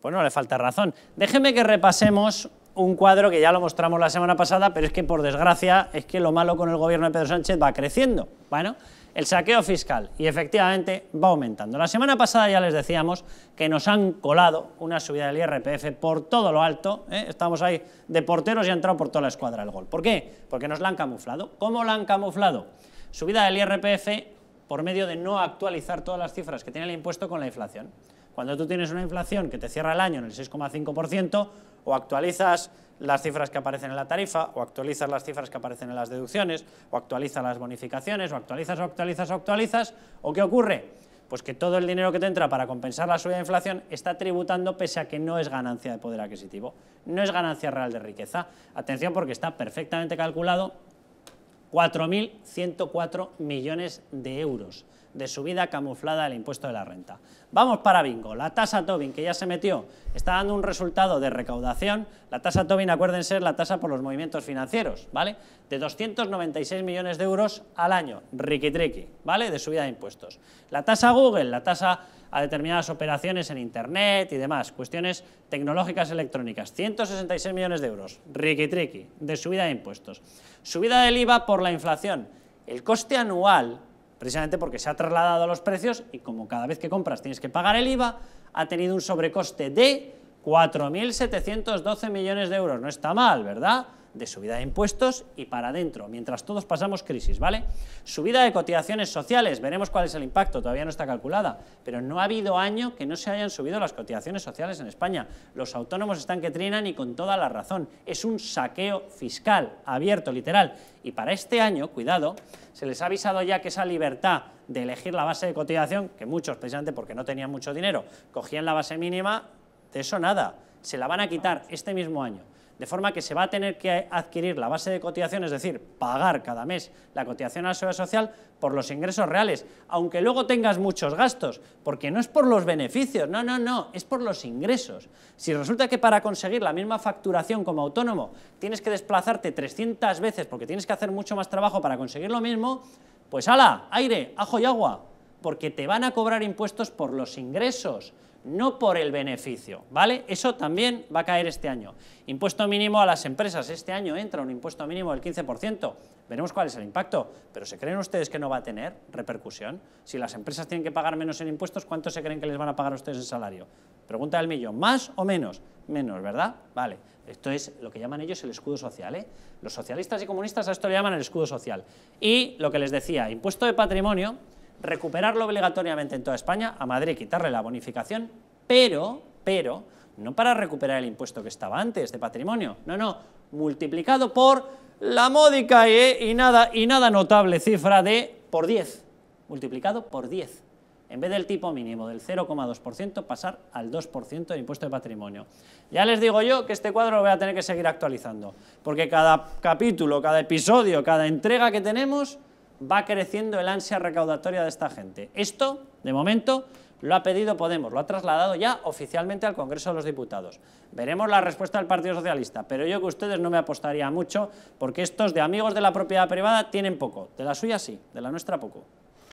Pues no le falta razón. Déjeme que repasemos un cuadro que ya lo mostramos la semana pasada, pero es que por desgracia es que lo malo con el gobierno de Pedro Sánchez va creciendo. Bueno, el saqueo fiscal y efectivamente va aumentando. La semana pasada ya les decíamos que nos han colado una subida del IRPF por todo lo alto, ¿eh? estamos ahí de porteros y ha entrado por toda la escuadra el gol. ¿Por qué? Porque nos la han camuflado. ¿Cómo la han camuflado? Subida del IRPF por medio de no actualizar todas las cifras que tiene el impuesto con la inflación. Cuando tú tienes una inflación que te cierra el año en el 6,5%, o actualizas las cifras que aparecen en la tarifa, o actualizas las cifras que aparecen en las deducciones, o actualizas las bonificaciones, o actualizas, o actualizas, o actualizas, ¿o qué ocurre? Pues que todo el dinero que te entra para compensar la subida de inflación está tributando pese a que no es ganancia de poder adquisitivo, no es ganancia real de riqueza. Atención porque está perfectamente calculado 4.104 millones de euros de subida camuflada del impuesto de la renta. Vamos para bingo. La tasa Tobin, que ya se metió, está dando un resultado de recaudación. La tasa Tobin, acuérdense, es la tasa por los movimientos financieros, ¿vale? De 296 millones de euros al año, riqui ¿vale? De subida de impuestos. La tasa Google, la tasa a determinadas operaciones en Internet y demás, cuestiones tecnológicas electrónicas. 166 millones de euros, riqui triqui, de subida de impuestos. Subida del IVA por la inflación. El coste anual, precisamente porque se ha trasladado a los precios y como cada vez que compras tienes que pagar el IVA, ha tenido un sobrecoste de 4.712 millones de euros. No está mal, ¿verdad? de subida de impuestos y para adentro, mientras todos pasamos crisis, ¿vale? Subida de cotizaciones sociales, veremos cuál es el impacto, todavía no está calculada, pero no ha habido año que no se hayan subido las cotizaciones sociales en España. Los autónomos están que trinan y con toda la razón. Es un saqueo fiscal, abierto, literal. Y para este año, cuidado, se les ha avisado ya que esa libertad de elegir la base de cotización, que muchos, precisamente porque no tenían mucho dinero, cogían la base mínima, de eso nada, se la van a quitar este mismo año de forma que se va a tener que adquirir la base de cotización, es decir, pagar cada mes la cotización a la seguridad social por los ingresos reales, aunque luego tengas muchos gastos, porque no es por los beneficios, no, no, no, es por los ingresos. Si resulta que para conseguir la misma facturación como autónomo tienes que desplazarte 300 veces porque tienes que hacer mucho más trabajo para conseguir lo mismo, pues ala, aire, ajo y agua, porque te van a cobrar impuestos por los ingresos, no por el beneficio, ¿vale? Eso también va a caer este año. Impuesto mínimo a las empresas, este año entra un impuesto mínimo del 15%, veremos cuál es el impacto, pero ¿se creen ustedes que no va a tener repercusión? Si las empresas tienen que pagar menos en impuestos, ¿cuánto se creen que les van a pagar a ustedes en salario? Pregunta del millón, ¿más o menos? Menos, ¿verdad? Vale, esto es lo que llaman ellos el escudo social, ¿eh? Los socialistas y comunistas a esto le llaman el escudo social. Y lo que les decía, impuesto de patrimonio recuperarlo obligatoriamente en toda España, a Madrid quitarle la bonificación, pero, pero, no para recuperar el impuesto que estaba antes de patrimonio, no, no, multiplicado por la módica y, nada, y nada notable cifra de por 10, multiplicado por 10. En vez del tipo mínimo del 0,2%, pasar al 2% del impuesto de patrimonio. Ya les digo yo que este cuadro lo voy a tener que seguir actualizando, porque cada capítulo, cada episodio, cada entrega que tenemos va creciendo el ansia recaudatoria de esta gente. Esto, de momento, lo ha pedido Podemos, lo ha trasladado ya oficialmente al Congreso de los Diputados. Veremos la respuesta del Partido Socialista, pero yo que ustedes no me apostaría mucho, porque estos de amigos de la propiedad privada tienen poco, de la suya sí, de la nuestra poco.